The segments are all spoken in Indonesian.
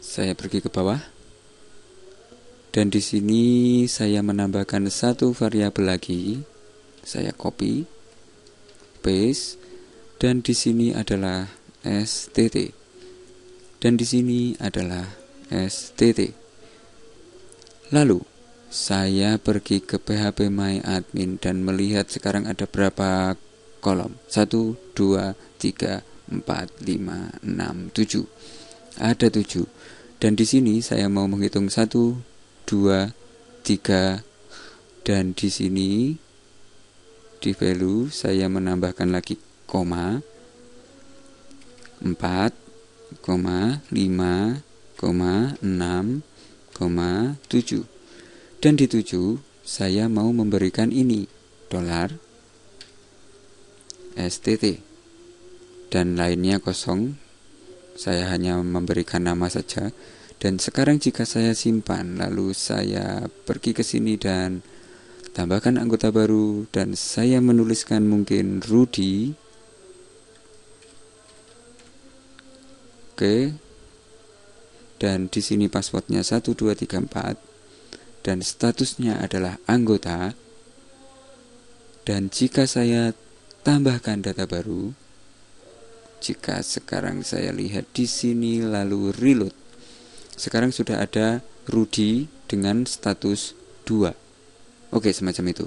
Saya pergi ke bawah. Dan di sini saya menambahkan satu variabel lagi. Saya copy, paste, dan di sini adalah stt. Dan di sini adalah stt. Lalu saya pergi ke PHP My Admin dan melihat sekarang ada berapa kolom 1, 2, 3, 4, 5, 6, 7 ada 7 dan di sini saya mau menghitung 1, 2, 3 dan di sini di value saya menambahkan lagi koma 4, 5, 6, 7 dan di 7 saya mau memberikan ini dolar STT dan lainnya kosong saya hanya memberikan nama saja dan sekarang jika saya simpan lalu saya pergi ke sini dan tambahkan anggota baru dan saya menuliskan mungkin Rudy oke dan di sini passwordnya 1234 dan statusnya adalah anggota dan jika saya tambahkan data baru. Jika sekarang saya lihat di sini lalu reload. Sekarang sudah ada Rudy dengan status 2. Oke, semacam itu.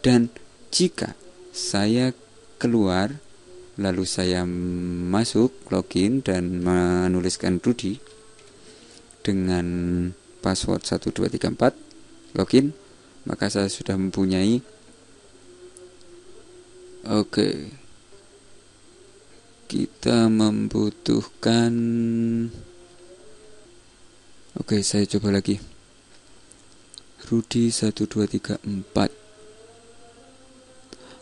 Dan jika saya keluar lalu saya masuk login dan menuliskan Rudy dengan password 1234 login maka saya sudah mempunyai Oke. Kita membutuhkan Oke, saya coba lagi. Rudi satu dua tiga empat.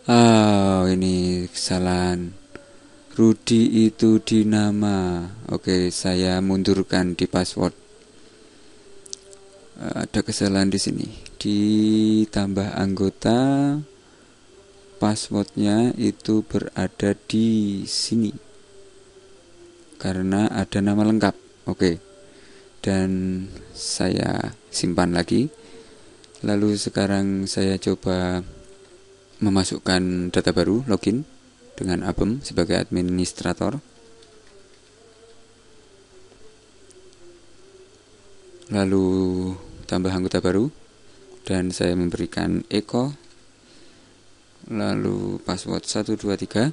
Ah, ini kesalahan. Rudi itu di nama. Oke, saya mundurkan di password. Eh, ada kesalahan di sini. Ditambah anggota passwordnya itu berada di sini karena ada nama lengkap oke dan saya simpan lagi lalu sekarang saya coba memasukkan data baru login dengan Abem sebagai administrator lalu tambah anggota baru dan saya memberikan Eko lalu password 123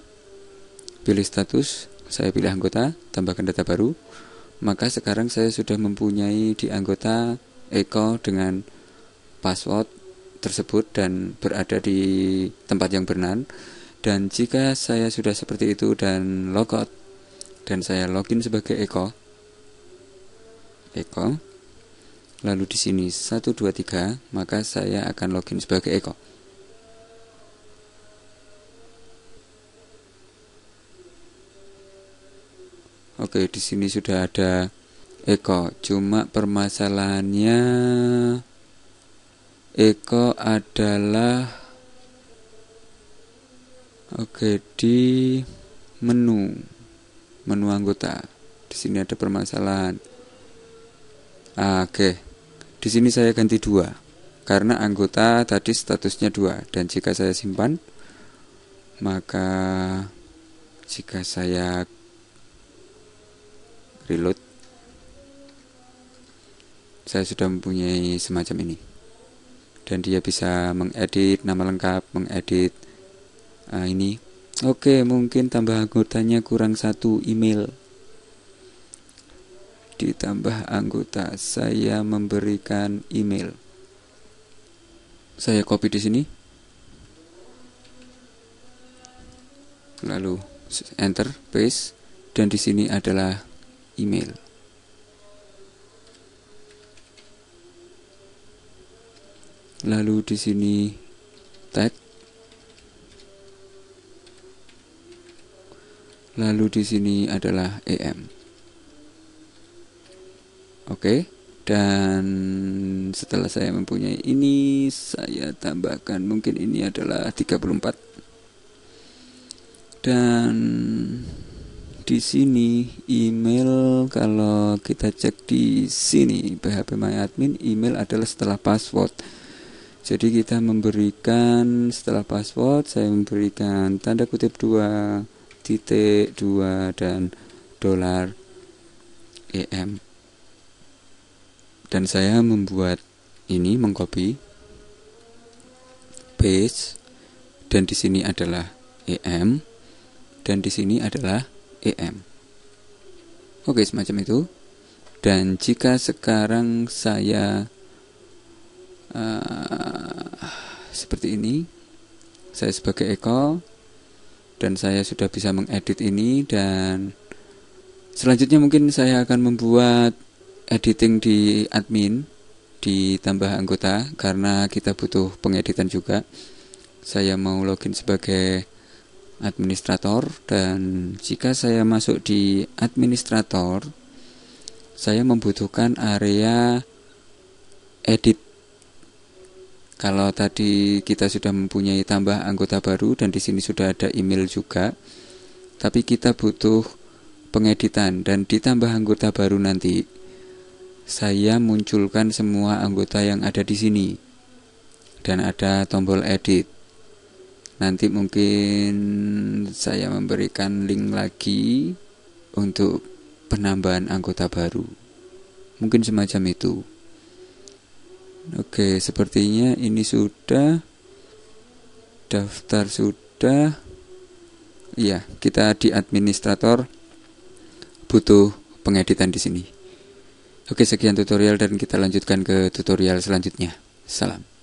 pilih status saya pilih anggota tambahkan data baru maka sekarang saya sudah mempunyai di anggota Eko dengan password tersebut dan berada di tempat yang benar dan jika saya sudah seperti itu dan logout dan saya login sebagai Eko Eko lalu di sini 123 maka saya akan login sebagai Eko Oke, di sini sudah ada Eko. Cuma permasalahannya Eko adalah Oke, di menu menu anggota. Di sini ada permasalahan. oke. Di sini saya ganti dua karena anggota tadi statusnya dua dan jika saya simpan maka jika saya reload saya sudah mempunyai semacam ini dan dia bisa mengedit nama lengkap mengedit uh, ini oke mungkin tambah anggotanya kurang satu email ditambah anggota saya memberikan email saya copy di sini lalu enter paste dan di sini adalah email. Lalu di sini tag. Lalu di sini adalah AM. Oke, dan setelah saya mempunyai ini, saya tambahkan mungkin ini adalah 34. Dan di sini email kalau kita cek di sini PHP My email adalah setelah password. Jadi kita memberikan setelah password saya memberikan tanda kutip 2 titik 2 dan dolar EM. Dan saya membuat ini mengcopy paste dan di sini adalah EM dan di sini adalah EM. Oke, semacam itu. Dan jika sekarang saya uh, seperti ini, saya sebagai Eko dan saya sudah bisa mengedit ini dan selanjutnya mungkin saya akan membuat editing di admin ditambah anggota karena kita butuh pengeditan juga. Saya mau login sebagai administrator dan jika saya masuk di administrator saya membutuhkan area edit kalau tadi kita sudah mempunyai tambah anggota baru dan di sini sudah ada email juga tapi kita butuh pengeditan dan ditambah anggota baru nanti saya munculkan semua anggota yang ada di sini dan ada tombol edit nanti mungkin saya memberikan link lagi untuk penambahan anggota baru mungkin semacam itu oke sepertinya ini sudah daftar sudah Iya, kita di administrator butuh pengeditan di sini oke sekian tutorial dan kita lanjutkan ke tutorial selanjutnya salam